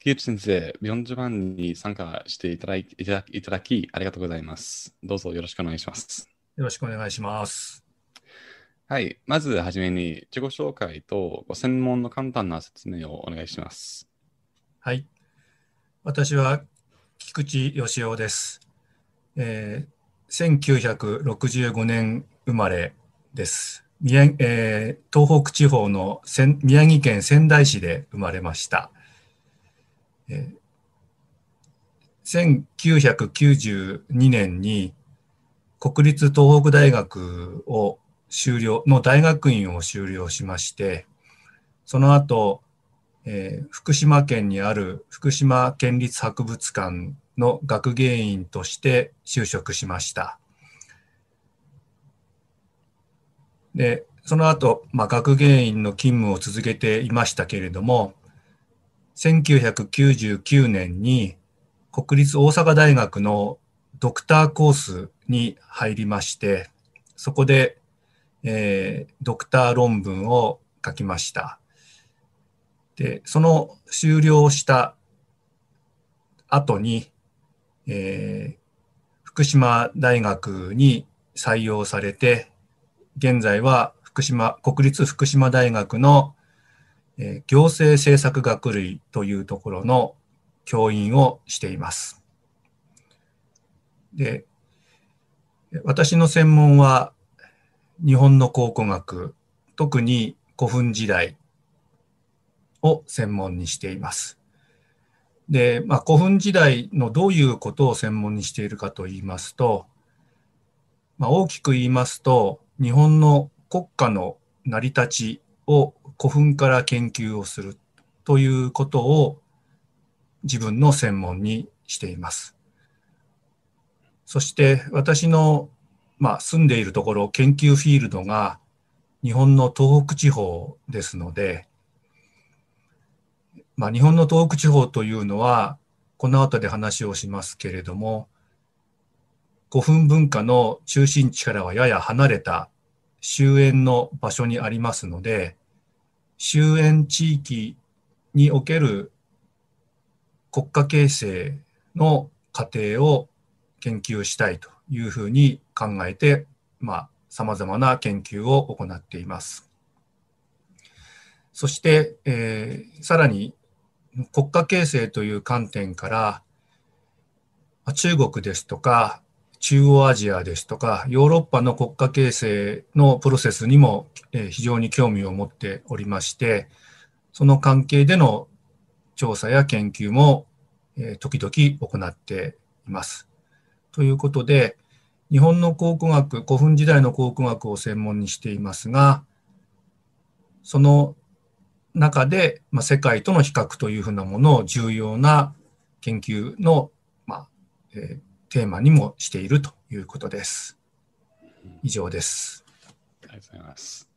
木内先生、ビヨンジバンに参加していただいたいただき、ありがとうございます。どうぞよろしくお願いします。よろしくお願いします。はい。まずはじめに、自己紹介とご専門の簡単な説明をお願いします。はい。私は菊池義雄です。えー、1965年生まれです。宮えー、東北地方の宮城県仙台市で生まれました。えー、1992年に国立東北大学を修了の大学院を修了しまして、その後、えー、福島県にある福島県立博物館の学芸員として就職しました。で、その後、まあ、学芸員の勤務を続けていましたけれども、1999年に国立大阪大学のドクターコースに入りまして、そこで、えー、ドクター論文を書きました。で、その終了した後に、えー、福島大学に採用されて、現在は福島、国立福島大学のえ行政政策学類というところの教員をしています。で、私の専門は日本の考古学、特に古墳時代を専門にしています。で、まあ、古墳時代のどういうことを専門にしているかと言いますと、まあ、大きく言いますと、日本の国家の成り立ちを古墳から研究をするということを自分の専門にしています。そして私の、まあ、住んでいるところ研究フィールドが日本の東北地方ですので、まあ、日本の東北地方というのはこの後で話をしますけれども古墳文化の中心地からはやや離れた終焉の場所にありますので周焉地域における国家形成の過程を研究したいというふうに考えて、まあ、様々な研究を行っています。そして、えー、さらに国家形成という観点から、中国ですとか中央アジアですとか、ヨーロッパの国家形成のプロセスにも非常に興味を持っておりまして、その関係での調査や研究も時々行っています。ということで、日本の考古学、古墳時代の考古学を専門にしていますが、その中で、まあ、世界との比較というふうなものを重要な研究の、まあえー、テーマにもしているということです。以上です。ありがとうございます。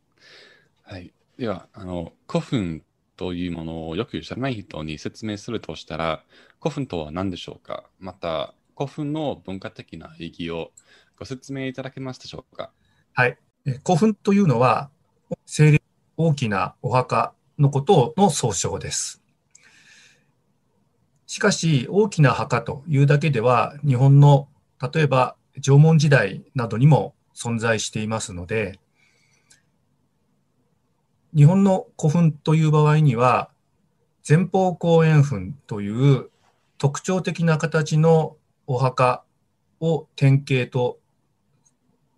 はい、ではあの古墳というものをよく知らない人に説明するとしたら古墳とは何でしょうかまた古墳の文化的な意義をご説明いただけますでしょうかはい、え古墳というのは大きなお墓のことの総称です。しかし、大きな墓というだけでは、日本の例えば縄文時代などにも存在していますので、日本の古墳という場合には、前方後円墳という特徴的な形のお墓を典型と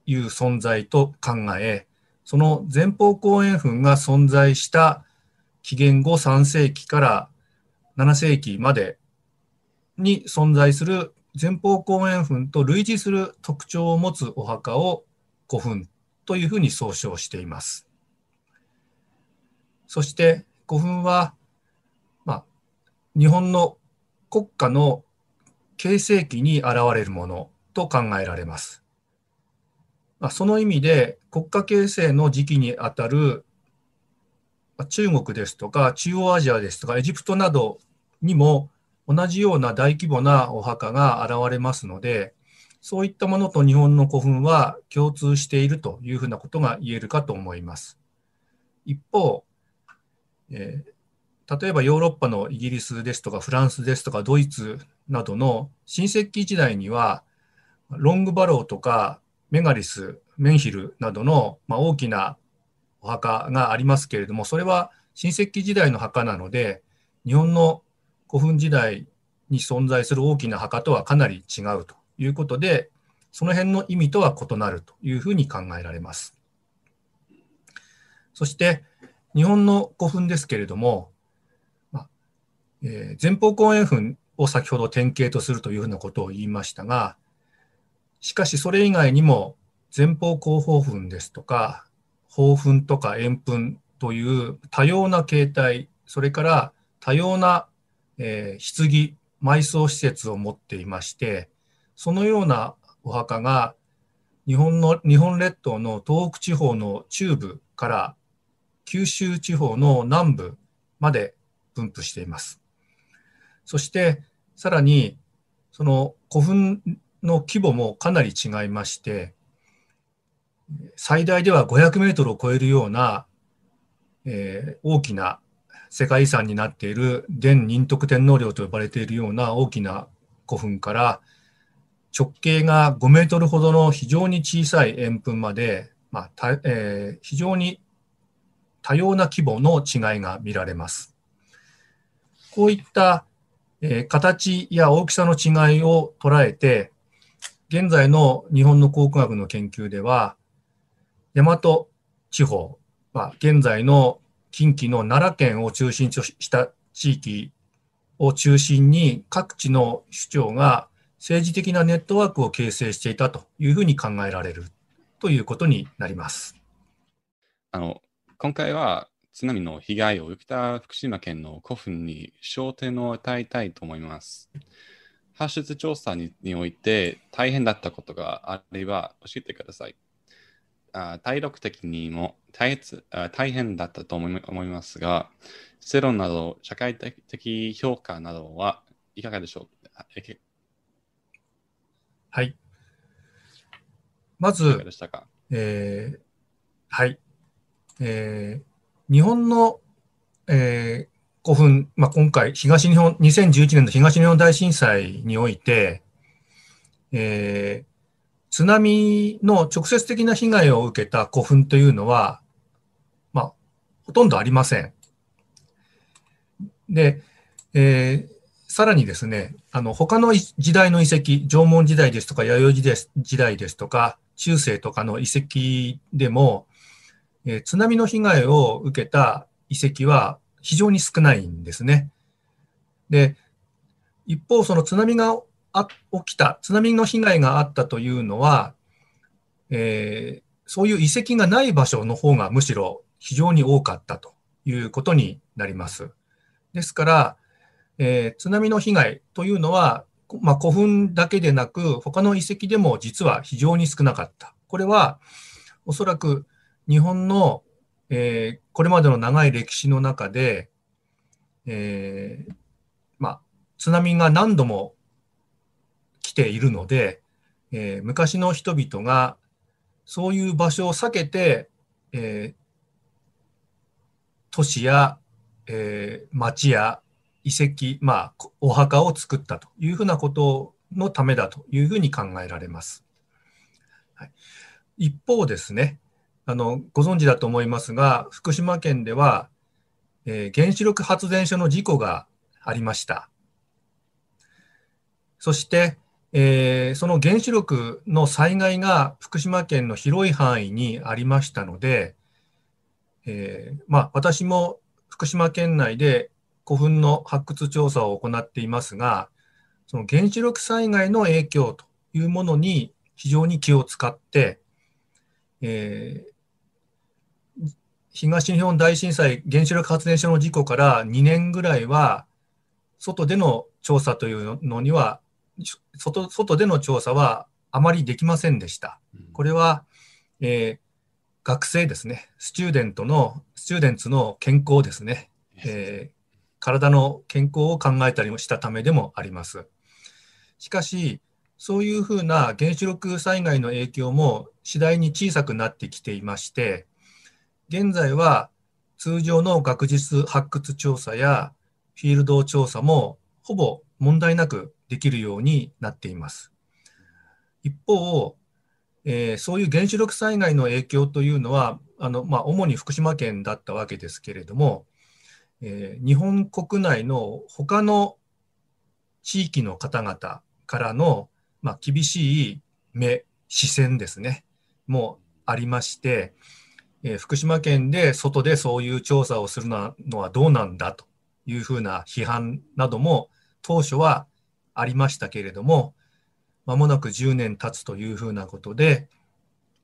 いう存在と考え、その前方後円墳が存在した紀元後3世紀から7世紀までに存在する前方後円墳と類似する特徴を持つお墓を古墳というふうに総称しています。そして古墳は、まあ、日本の国家の形成期に現れるものと考えられます。まあ、その意味で国家形成の時期にあたる中国ですとか中央アジアですとかエジプトなどにも同じような大規模なお墓が現れますので、そういったものと日本の古墳は共通しているというふうなことが言えるかと思います。一方、えー、例えばヨーロッパのイギリスですとかフランスですとかドイツなどの新石器時代にはロングバローとかメガリス、メンヒルなどの、まあ、大きなお墓がありますけれども、それは新石器時代の墓なので、日本の古墳時代に存在する大きな墓とはかなり違うということで、その辺の意味とは異なるというふうに考えられます。そして、日本の古墳ですけれども、まえー、前方後円墳を先ほど典型とするというふうなことを言いましたが、しかしそれ以外にも前方後方墳ですとか、方墳とか円墳という多様な形態、それから多様なえー、棺埋葬施設を持っていましてそのようなお墓が日本の日本列島の東北地方の中部から九州地方の南部まで分布しています。そしてさらにその古墳の規模もかなり違いまして最大では500メートルを超えるような、えー、大きな世界遺産になっている伝仁徳天皇陵と呼ばれているような大きな古墳から直径が5メートルほどの非常に小さい円墳まで、まあえー、非常に多様な規模の違いが見られます。こういった、えー、形や大きさの違いを捉えて、現在の日本の考古学の研究では、大和地方、まあ、現在の近畿の奈良県を中心とした地域を中心に各地の首長が政治的なネットワークを形成していたというふうに考えられるということになります。あの今回は津波の被害を受けた福島県の古墳に焦点を与えたいと思います。発出調査において大変だったことがあれば教えてください。あ体力的にも大大変だったと思い思いますが、世論など社会的評価などはいかがでしょうはい。まず、えー、はい。えー、日本の、えー、古墳、まあ、今回、東日本、2011年の東日本大震災において、えー、津波の直接的な被害を受けた古墳というのは、まあ、ほとんどありません。で、えー、さらにですね、あの、他の時代の遺跡、縄文時代ですとか、弥生時代ですとか、中世とかの遺跡でも、えー、津波の被害を受けた遺跡は非常に少ないんですね。で、一方、その津波があ起きた、津波の被害があったというのは、えー、そういう遺跡がない場所の方がむしろ非常に多かったということになります。ですから、えー、津波の被害というのは、まあ、古墳だけでなく、他の遺跡でも実は非常に少なかった。これは、おそらく日本の、えー、これまでの長い歴史の中で、えー、まあ、津波が何度もているので、えー、昔の人々がそういう場所を避けて、えー、都市や、えー、町や遺跡、まあ、お墓を作ったというふうなことのためだというふうに考えられます。はい、一方ですね、あのご存知だと思いますが、福島県では、えー、原子力発電所の事故がありました。そして、えー、その原子力の災害が福島県の広い範囲にありましたので、えー、まあ、私も福島県内で古墳の発掘調査を行っていますが、その原子力災害の影響というものに非常に気を使って、えー、東日本大震災原子力発電所の事故から2年ぐらいは、外での調査というのには外外での調査はあまりできませんでした。これは、えー、学生ですね、スチューデントの、スチューデンツの健康ですね、えー、体の健康を考えたりもしたためでもあります。しかし、そういうふうな原子力災害の影響も次第に小さくなってきていまして、現在は通常の学術発掘調査やフィールド調査もほぼ問題なくできるようになっています。一方、えー、そういう原子力災害の影響というのはあの、まあ、主に福島県だったわけですけれども、えー、日本国内の他の地域の方々からの、まあ、厳しい目視線ですねもありまして、えー、福島県で外でそういう調査をするのはどうなんだというふうな批判なども当初はありましたけれども、まもなく10年経つというふうなことで、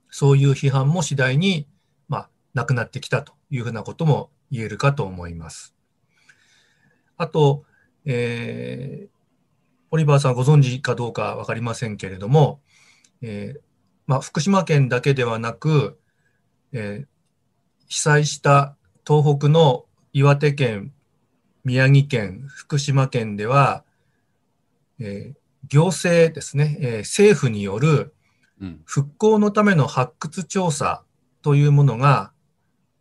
そういう批判も次第に、まあ、なくなってきたというふうなことも言えるかと思います。あと、えー、オリバーさんご存知かどうか分かりませんけれども、えー、まあ、福島県だけではなく、えー、被災した東北の岩手県、宮城県、福島県では、えー、行政ですね、えー、政府による復興のための発掘調査というものが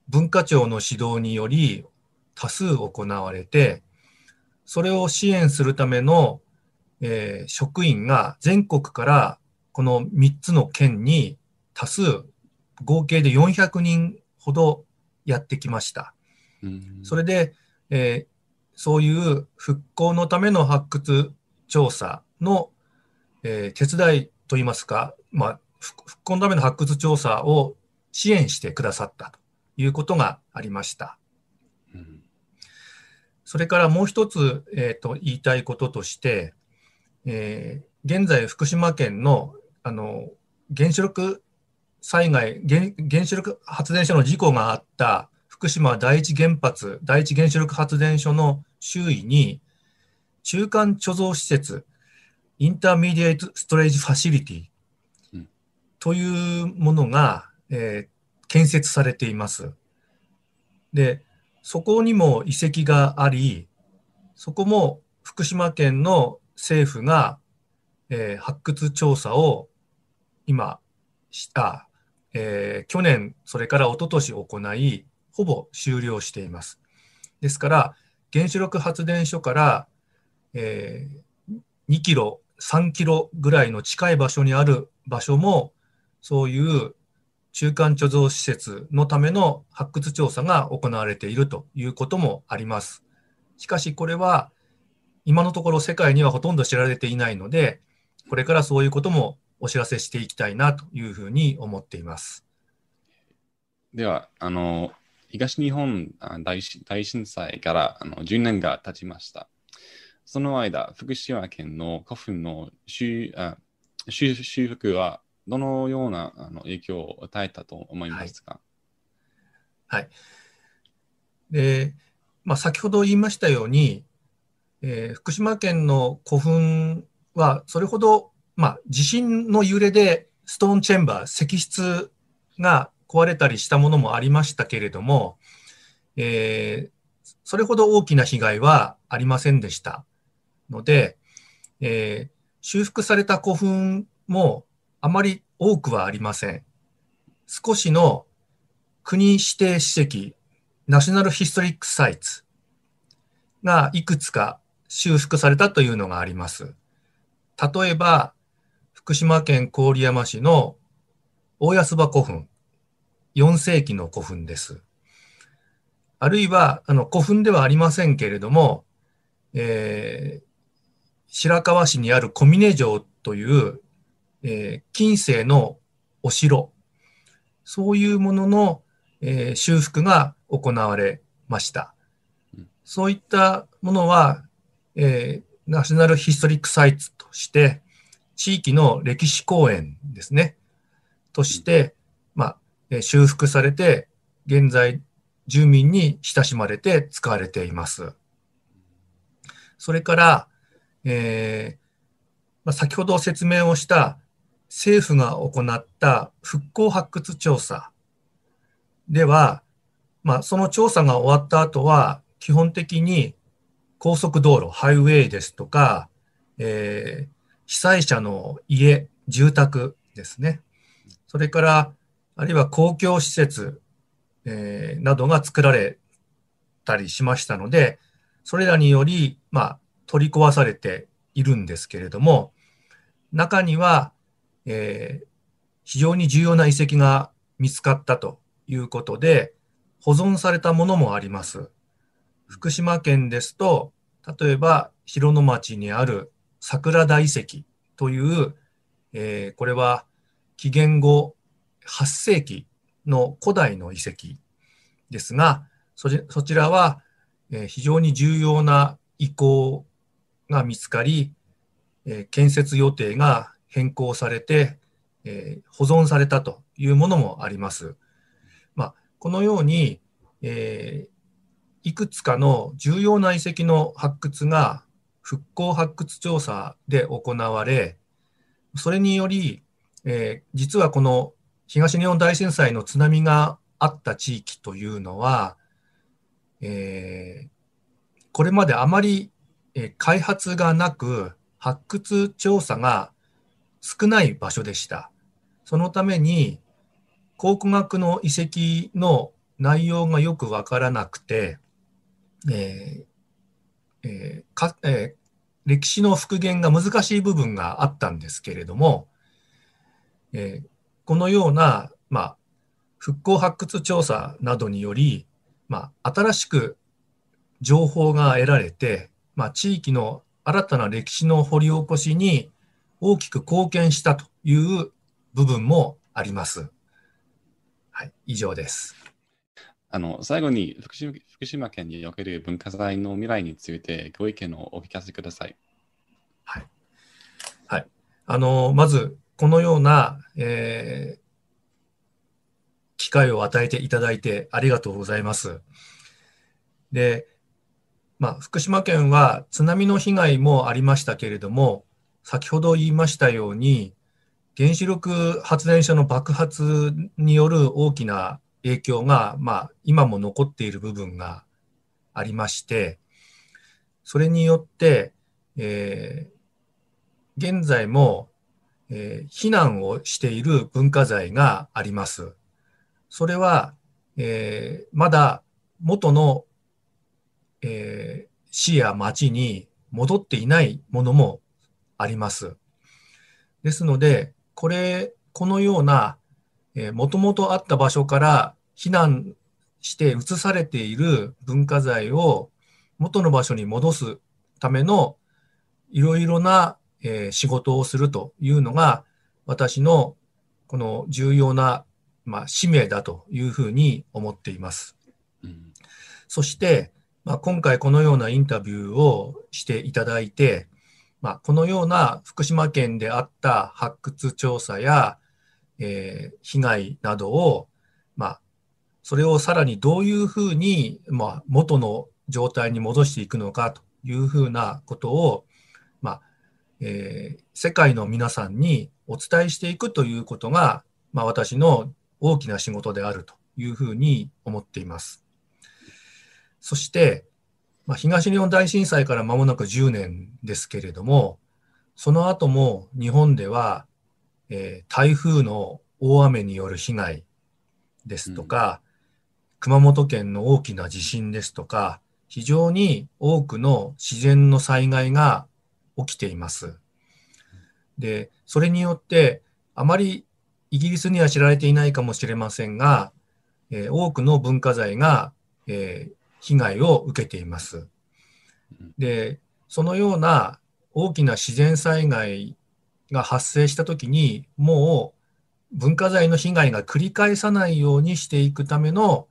文化庁の指導により多数行われて、それを支援するための、えー、職員が全国からこの3つの県に多数合計で400人ほどやってきました。うん、それで、えー、そういう復興のための発掘調査の、えー、手伝いといいますか、まあ、復興のための発掘調査を支援してくださったということがありました。それからもう一つ、えーと、と言いたいこととして、えー、現在福島県のあの原子力災害原、原子力発電所の事故があった福島第一原発、第一原子力発電所の周囲に、中間貯蔵施設、インターメディエイトストレージファシリティというものが、えー、建設されています。で、そこにも遺跡があり、そこも福島県の政府が、えー、発掘調査を今した、えー、去年、それから一昨年行い、ほぼ終了しています。ですから、原子力発電所からえー、2キロ、3キロぐらいの近い場所にある場所も、そういう中間貯蔵施設のための発掘調査が行われているということもあります。しかしこれは今のところ世界にはほとんど知られていないので、これからそういうこともお知らせしていきたいなというふうに思っています。では、あの東日本大震災からあの10年が経ちました。その間、福島県の花粉の修あ修修復はどのようなあの影響を与えたと思いますか、はい、はい、でまあ、先ほど言いましたように、えー、福島県の古墳はそれほど、まあ、地震の揺れでストーンチェンバー石室が壊れたりしたものもありましたけれども、えー、それほど大きな被害はありませんでした。ので、えー、修復された古墳もあまり多くはありません。少しの国指定史跡、ナショナルヒストリックサイツがいくつか修復されたというのがあります。例えば、福島県郡山市の大安場古墳、4世紀の古墳です。あるいは、あの古墳ではありませんけれども、えー、白河市にある小峰城という、えー、近世のお城、そういうものの、えー、修復が行われました。そういったものは、えー、ナショナルヒストリックサイツとして、地域の歴史公園ですね、として、まあ、え修復されて、現在住民に親しまれて使われています。それから、えー、まあ、先ほど説明をした政府が行った復興発掘調査では、まあ、その調査が終わった後は、基本的に高速道路、ハイウェイですとか、えー、被災者の家、住宅ですね。それから、あるいは公共施設、えー、などが作られたりしましたので、それらにより、まあ、取り壊されているんですけれども、中には、えー、非常に重要な遺跡が見つかったということで、保存されたものもあります。福島県ですと、例えば広野町にある桜田遺跡という、えー、これは紀元後8世紀の古代の遺跡ですが、そちらは、えー、非常に重要な遺構が見つかり、え建設予定が変更されて、え保存されたというものもあります。まあ、このように、えいくつかの重要な遺跡の発掘が復興発掘調査で行われ、それにより、えー、実はこの東日本大震災の津波があった地域というのは、えー、これまであまりえ開発がなく発掘調査が少ない場所でした。そのために考古学の遺跡の内容がよくわからなくて、えーえーかえー、歴史の復元が難しい部分があったんですけれども、えー、このような、まあ、復興発掘調査などにより、まあ、新しく情報が得られてまあ、地域の新たな歴史の掘り起こしに大きく貢献したという部分もあります。はい、以上です。あの最後に福島福島県における文化財の未来についてご意見をお聞かせください。はい。はい、あのまずこのような、えー、機会を与えていただいてありがとうございます。で、まあ、福島県は津波の被害もありましたけれども、先ほど言いましたように、原子力発電所の爆発による大きな影響が、まあ、今も残っている部分がありまして、それによって、えー、現在も、えー、避難をしている文化財があります。それは、えー、まだ元のえー、市や町に戻っていないものもあります。ですので、これ、このような、もともとあった場所から避難して移されている文化財を元の場所に戻すためのいろいろな、えー、仕事をするというのが私のこの重要な、まあ、使命だというふうに思っています。うん、そして、まあ、今回このようなインタビューをしていただいて、まあ、このような福島県であった発掘調査や、えー、被害などを、まあ、それをさらにどういうふうに、まあ、元の状態に戻していくのかというふうなことを、まあえー、世界の皆さんにお伝えしていくということが、まあ、私の大きな仕事であるというふうに思っています。そして、まあ、東日本大震災から間もなく10年ですけれども、その後も日本では、えー、台風の大雨による被害ですとか、うん、熊本県の大きな地震ですとか、非常に多くの自然の災害が起きています。で、それによって、あまりイギリスには知られていないかもしれませんが、えー、多くの文化財が、えー、被害を受けています。で、そのような大きな自然災害が発生した時に、もう文化財の被害が繰り返さないようにしていくための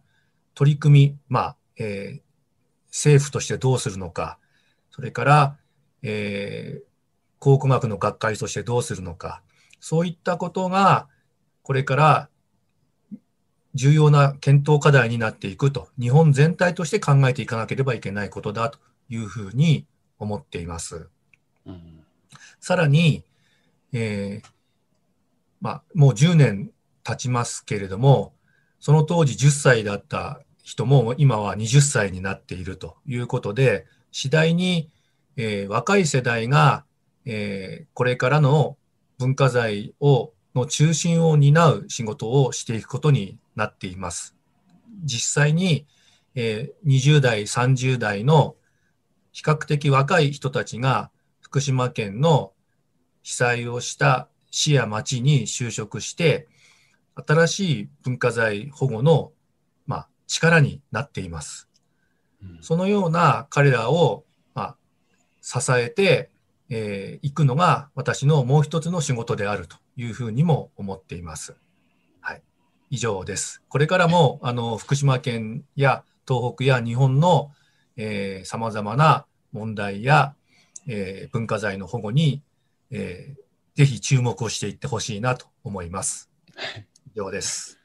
取り組み、まあ、えー、政府としてどうするのか、それから、えー、考古学の学会としてどうするのか、そういったことが、これから重要な検討課題になっていくと、日本全体として考えていかなければいけないことだというふうに思っています。うん、さらに、えー、まあ、もう10年経ちますけれども、その当時10歳だった人も今は20歳になっているということで、次第に、えー、若い世代が、えー、これからの文化財をの中心を担う仕事をしていくことになっています。実際に、えー、20代、30代の比較的若い人たちが福島県の被災をした市や町に就職して、新しい文化財保護の、まあ、力になっています。そのような彼らを、まあ、支えてい、えー、くのが私のもう一つの仕事であるというふうにも思っています。以上です。これからもあの福島県や東北や日本のさまざまな問題や、えー、文化財の保護に、えー、ぜひ注目をしていってほしいなと思います。以上です。